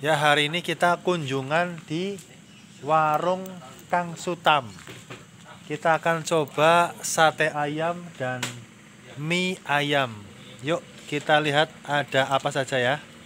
Ya hari ini kita kunjungan di warung Kang Sutam. Kita akan coba sate ayam dan mie ayam. Yuk kita lihat ada apa saja ya.